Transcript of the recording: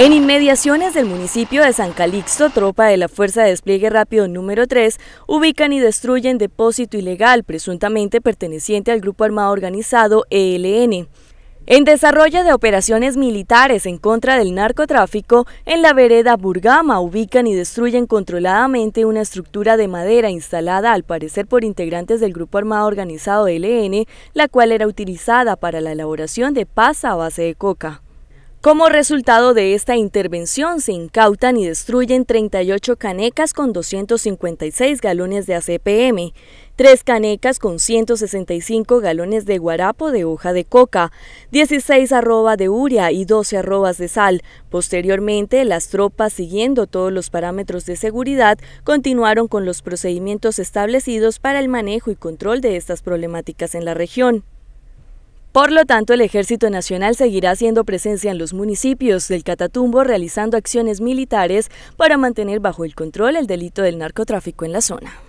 En inmediaciones del municipio de San Calixto, tropa de la Fuerza de Despliegue Rápido número 3 ubican y destruyen depósito ilegal presuntamente perteneciente al grupo armado organizado ELN. En desarrollo de operaciones militares en contra del narcotráfico, en la vereda Burgama ubican y destruyen controladamente una estructura de madera instalada al parecer por integrantes del grupo armado organizado ELN, la cual era utilizada para la elaboración de pasta a base de coca. Como resultado de esta intervención se incautan y destruyen 38 canecas con 256 galones de ACPM, 3 canecas con 165 galones de guarapo de hoja de coca, 16 arroba de uria y 12 arrobas de sal. Posteriormente, las tropas, siguiendo todos los parámetros de seguridad, continuaron con los procedimientos establecidos para el manejo y control de estas problemáticas en la región. Por lo tanto, el Ejército Nacional seguirá haciendo presencia en los municipios del Catatumbo realizando acciones militares para mantener bajo el control el delito del narcotráfico en la zona.